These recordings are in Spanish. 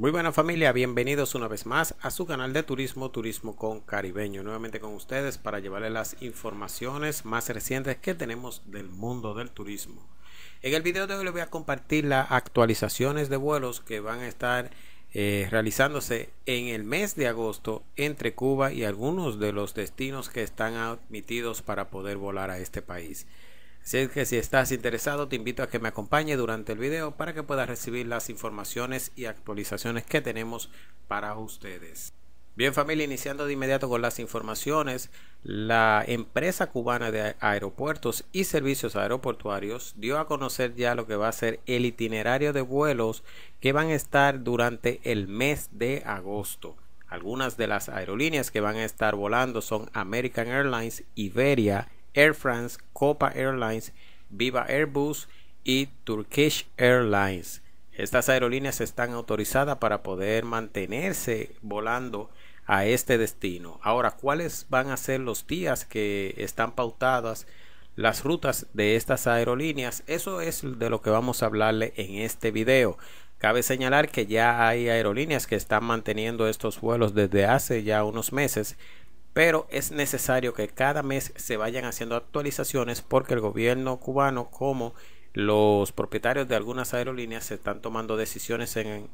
Muy buena familia, bienvenidos una vez más a su canal de turismo Turismo con Caribeño. Nuevamente con ustedes para llevarles las informaciones más recientes que tenemos del mundo del turismo. En el video de hoy les voy a compartir las actualizaciones de vuelos que van a estar eh, realizándose en el mes de agosto entre Cuba y algunos de los destinos que están admitidos para poder volar a este país. Así es que si estás interesado, te invito a que me acompañe durante el video para que puedas recibir las informaciones y actualizaciones que tenemos para ustedes. Bien familia, iniciando de inmediato con las informaciones, la empresa cubana de aeropuertos y servicios aeroportuarios dio a conocer ya lo que va a ser el itinerario de vuelos que van a estar durante el mes de agosto. Algunas de las aerolíneas que van a estar volando son American Airlines, Iberia, Air France, Copa Airlines, Viva Airbus y Turkish Airlines. Estas aerolíneas están autorizadas para poder mantenerse volando a este destino. Ahora, ¿cuáles van a ser los días que están pautadas las rutas de estas aerolíneas? Eso es de lo que vamos a hablarle en este video. Cabe señalar que ya hay aerolíneas que están manteniendo estos vuelos desde hace ya unos meses pero es necesario que cada mes se vayan haciendo actualizaciones porque el gobierno cubano como los propietarios de algunas aerolíneas se están tomando decisiones en,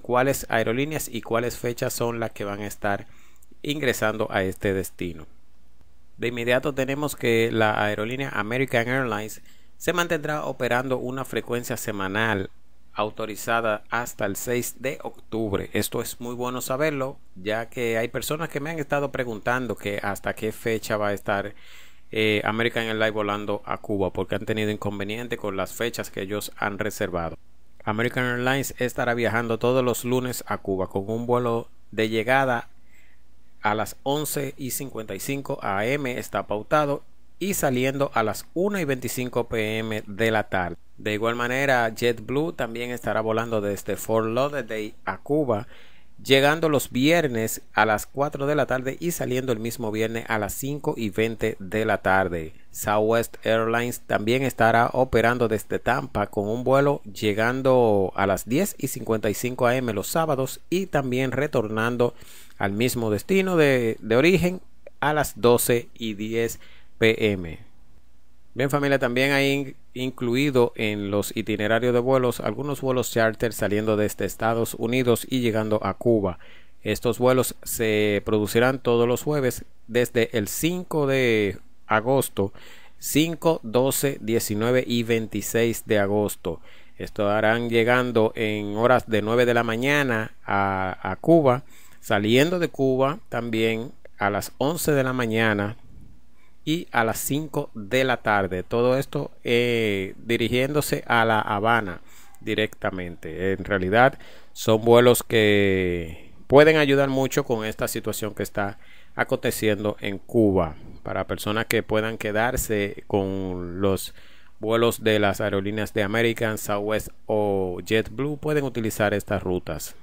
cuáles aerolíneas y cuáles fechas son las que van a estar ingresando a este destino. De inmediato tenemos que la aerolínea American Airlines se mantendrá operando una frecuencia semanal autorizada hasta el 6 de octubre. Esto es muy bueno saberlo, ya que hay personas que me han estado preguntando que hasta qué fecha va a estar eh, American Airlines volando a Cuba, porque han tenido inconveniente con las fechas que ellos han reservado. American Airlines estará viajando todos los lunes a Cuba con un vuelo de llegada a las 11 y 55 am está pautado y saliendo a las 1 y 25 pm de la tarde. De igual manera, JetBlue también estará volando desde Fort Lauderdale a Cuba, llegando los viernes a las 4 de la tarde y saliendo el mismo viernes a las 5 y 20 de la tarde. Southwest Airlines también estará operando desde Tampa con un vuelo llegando a las 10 y 55 am los sábados y también retornando al mismo destino de, origen a las 12 y 10 pm. Bien familia, también hay incluido en los itinerarios de vuelos algunos vuelos charter saliendo desde Estados Unidos y llegando a Cuba. Estos vuelos se producirán todos los jueves desde el 5 de agosto, 5, 12, 19 y 26 de agosto. Estarán llegando en horas de 9 de la mañana a Cuba, saliendo de Cuba también a las 11 de la mañana y a las 5 de la tarde. Todo esto eh, dirigiéndose a La Habana directamente. En realidad son vuelos que pueden ayudar mucho con esta situación que está aconteciendo en Cuba para personas que puedan quedarse con los vuelos de las aerolíneas de American, Southwest o JetBlue pueden utilizar estas rutas.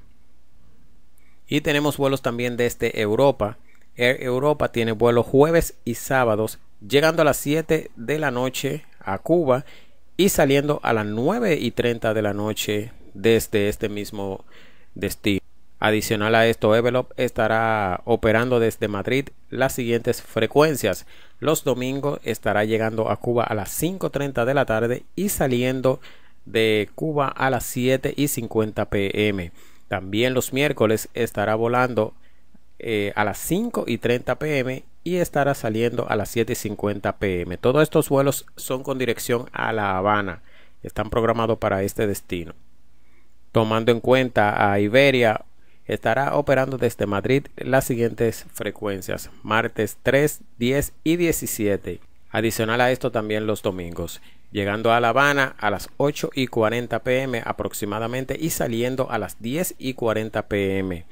Y tenemos vuelos también desde Europa Europa tiene vuelos jueves y sábados, llegando a las 7 de la noche a Cuba y saliendo a las 9 y 30 de la noche desde este mismo destino. Adicional a esto, Evelop estará operando desde Madrid las siguientes frecuencias. Los domingos estará llegando a Cuba a las 5.30 de la tarde y saliendo de Cuba a las 7 y 50 pm. También los miércoles estará volando eh, a las 5 y 30 pm y estará saliendo a las 7 y 50 pm. Todos estos vuelos son con dirección a La Habana. Están programados para este destino. Tomando en cuenta a Iberia, estará operando desde Madrid las siguientes frecuencias, martes 3, 10 y 17. Adicional a esto también los domingos, llegando a La Habana a las 8 y 40 pm aproximadamente y saliendo a las 10 y 40 pm.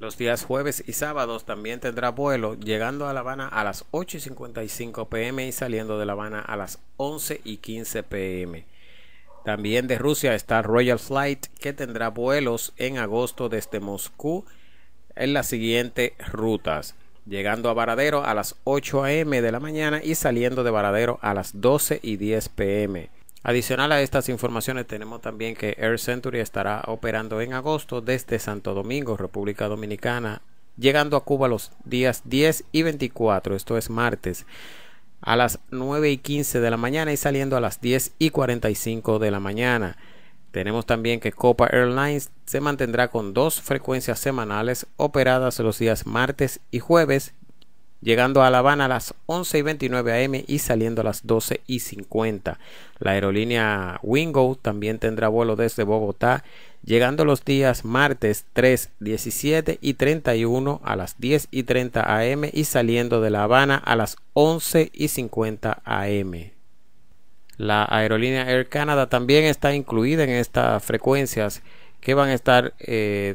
Los días jueves y sábados también tendrá vuelo, llegando a La Habana a las 8 y 55 pm y saliendo de La Habana a las 11 y 15 pm. También de Rusia está Royal Flight, que tendrá vuelos en agosto desde Moscú en las siguientes rutas, llegando a Varadero a las 8 am de la mañana y saliendo de Varadero a las 12 y 10 pm. Adicional a estas informaciones tenemos también que Air Century estará operando en agosto desde Santo Domingo, República Dominicana, llegando a Cuba los días 10 y 24, esto es martes, a las nueve y quince de la mañana y saliendo a las diez y cinco de la mañana. Tenemos también que Copa Airlines se mantendrá con dos frecuencias semanales operadas los días martes y jueves llegando a La Habana a las 11 y 29 am y saliendo a las 12 y 50. La aerolínea Wingo también tendrá vuelo desde Bogotá, llegando los días martes 3, 17 y 31 a las 10 y 30 am y saliendo de La Habana a las 11 y 50 am. La aerolínea Air Canada también está incluida en estas frecuencias que van a estar eh,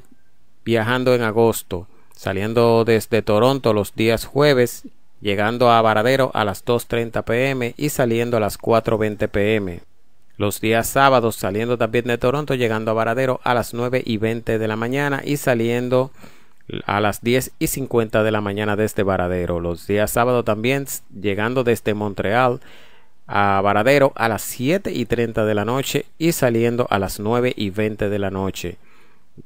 viajando en agosto saliendo desde Toronto los días jueves, llegando a Varadero a las 2.30 pm y saliendo a las 4.20 pm. Los días sábados saliendo también de Toronto, llegando a Varadero a las 9 y 20 de la mañana y saliendo a las 10 y 50 de la mañana desde Varadero. Los días sábados también llegando desde Montreal a Varadero a las 7 y 30 de la noche y saliendo a las 9 y 20 de la noche.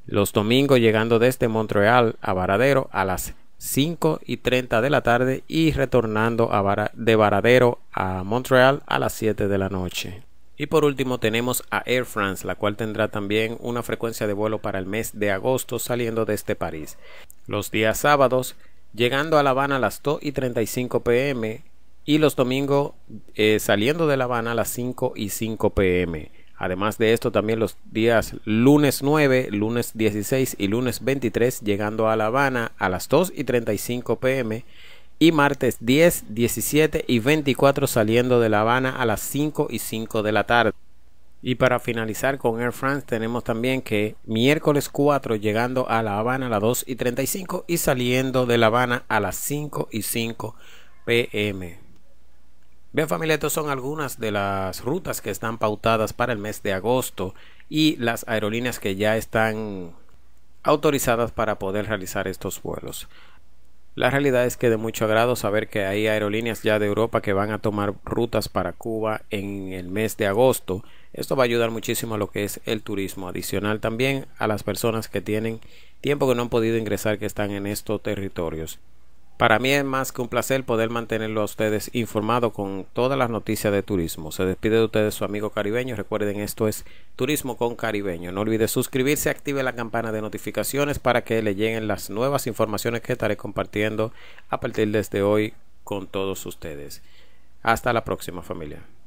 Los domingos llegando desde este Montreal a Varadero a las 5 y 30 de la tarde y retornando de Varadero a Montreal a las 7 de la noche. Y por último tenemos a Air France, la cual tendrá también una frecuencia de vuelo para el mes de agosto saliendo desde este París. Los días sábados, llegando a La Habana a las 2 y 35 pm y los domingos eh, saliendo de La Habana a las 5 y 5 pm. Además de esto, también los días lunes 9, lunes 16 y lunes 23, llegando a La Habana a las 2 y 35 pm. Y martes 10, 17 y 24 saliendo de La Habana a las 5 y 5 de la tarde. Y para finalizar con Air France tenemos también que miércoles 4 llegando a La Habana a las 2 y 35 y saliendo de La Habana a las 5 y 5 pm. Bien familia, estos son algunas de las rutas que están pautadas para el mes de agosto y las aerolíneas que ya están autorizadas para poder realizar estos vuelos. La realidad es que de mucho agrado saber que hay aerolíneas ya de Europa que van a tomar rutas para Cuba en el mes de agosto. Esto va a ayudar muchísimo a lo que es el turismo adicional también a las personas que tienen tiempo que no han podido ingresar que están en estos territorios. Para mí es más que un placer poder mantenerlo a ustedes informado con todas las noticias de turismo. Se despide de ustedes su amigo caribeño. Recuerden, esto es Turismo con Caribeño. No olvide suscribirse, active la campana de notificaciones para que le lleguen las nuevas informaciones que estaré compartiendo a partir de este hoy con todos ustedes. Hasta la próxima familia.